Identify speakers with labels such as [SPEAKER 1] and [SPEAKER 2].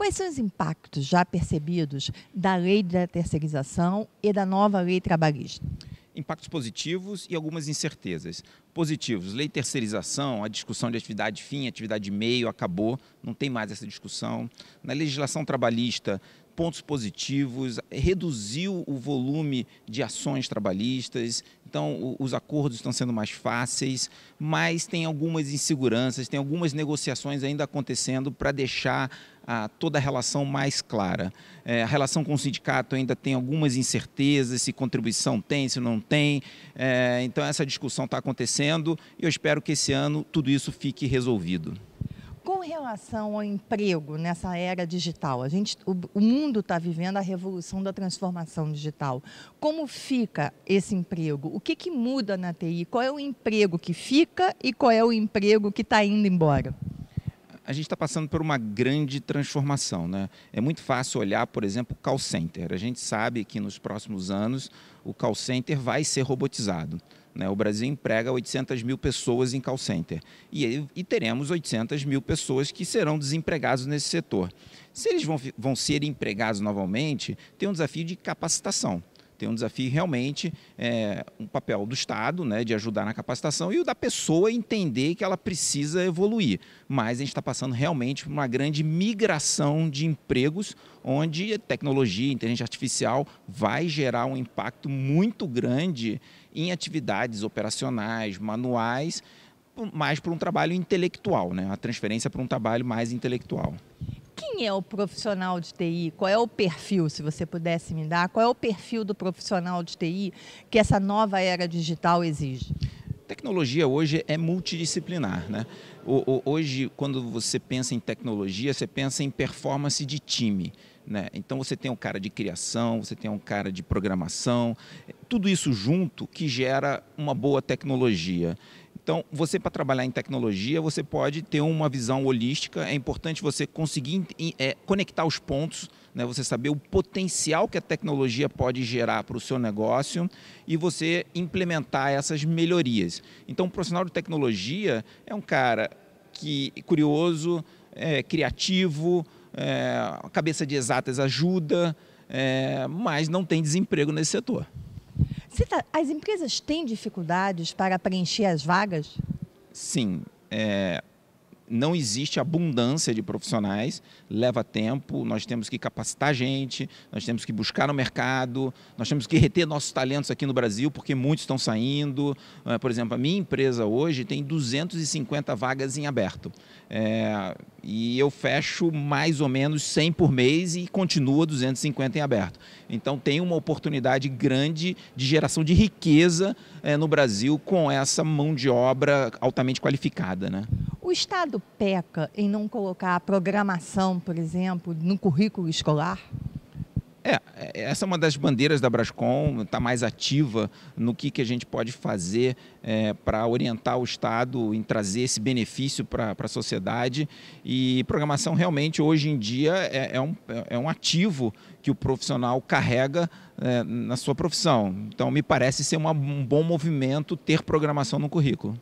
[SPEAKER 1] Quais são os impactos já percebidos da lei da terceirização e da nova lei trabalhista?
[SPEAKER 2] impactos positivos e algumas incertezas. Positivos, lei terceirização, a discussão de atividade fim, atividade meio, acabou, não tem mais essa discussão. Na legislação trabalhista, pontos positivos, reduziu o volume de ações trabalhistas, então os acordos estão sendo mais fáceis, mas tem algumas inseguranças, tem algumas negociações ainda acontecendo para deixar a, ah, toda a relação mais clara. É, a relação com o sindicato ainda tem algumas incertezas, se contribuição tem, se não tem. É, então essa discussão está acontecendo e eu espero que esse ano tudo isso fique resolvido
[SPEAKER 1] com relação ao emprego nessa era digital, a gente, o, o mundo está vivendo a revolução da transformação digital. Como fica esse emprego? O que, que muda na TI? Qual é o emprego que fica e qual é o emprego que está indo embora?
[SPEAKER 2] a gente está passando por uma grande transformação. Né? É muito fácil olhar, por exemplo, o call center. A gente sabe que nos próximos anos o call center vai ser robotizado. Né? O Brasil emprega 800 mil pessoas em call center e, e teremos 800 mil pessoas que serão desempregados nesse setor. Se eles vão, vão ser empregados novamente, tem um desafio de capacitação. Tem um desafio realmente, é, um papel do Estado, né, de ajudar na capacitação e o da pessoa entender que ela precisa evoluir. Mas a gente está passando realmente por uma grande migração de empregos, onde tecnologia, inteligência artificial vai gerar um impacto muito grande em atividades operacionais, manuais, mais para um trabalho intelectual, né? A transferência para um trabalho mais intelectual
[SPEAKER 1] quem é o profissional de TI? Qual é o perfil, se você pudesse me dar? Qual é o perfil do profissional de TI que essa nova era digital exige?
[SPEAKER 2] Tecnologia hoje é multidisciplinar, né? Hoje, quando você pensa em tecnologia, você pensa em performance de time. Né? Então você tem um cara de criação, você tem um cara de programação, tudo isso junto que gera uma boa tecnologia. Então, você para trabalhar em tecnologia, você pode ter uma visão holística. É importante você conseguir é, conectar os pontos, né? você saber o potencial que a tecnologia pode gerar para o seu negócio e você implementar essas melhorias. Então, o profissional de tecnologia é um cara que é curioso, é, criativo, é, cabeça de exatas ajuda, é, mas não tem desemprego nesse setor.
[SPEAKER 1] Cita, tá, as empresas têm dificuldades para preencher as vagas?
[SPEAKER 2] Sim. É, não existe abundância de profissionais, leva tempo, nós temos que capacitar gente, nós temos que buscar no mercado, nós temos que reter nossos talentos aqui no Brasil, porque muitos estão saindo. Ah, por exemplo, a minha empresa hoje tem 250 vagas em aberto. É, e eu fecho mais ou menos 100 por mês e continua 250 em aberto. Então tem uma oportunidade grande de geração de riqueza é, no Brasil com essa mão de obra altamente qualificada. Né?
[SPEAKER 1] O Estado peca em não colocar a programação, por exemplo, no currículo escolar?
[SPEAKER 2] É, é essa é uma das bandeiras da Brascom, está mais ativa no que, que a gente pode fazer é, para orientar o Estado em trazer esse benefício para a sociedade. E programação realmente hoje em dia é, é, um, é um ativo que o profissional carrega é, na sua profissão. Então me parece ser uma, um bom movimento ter programação no currículo.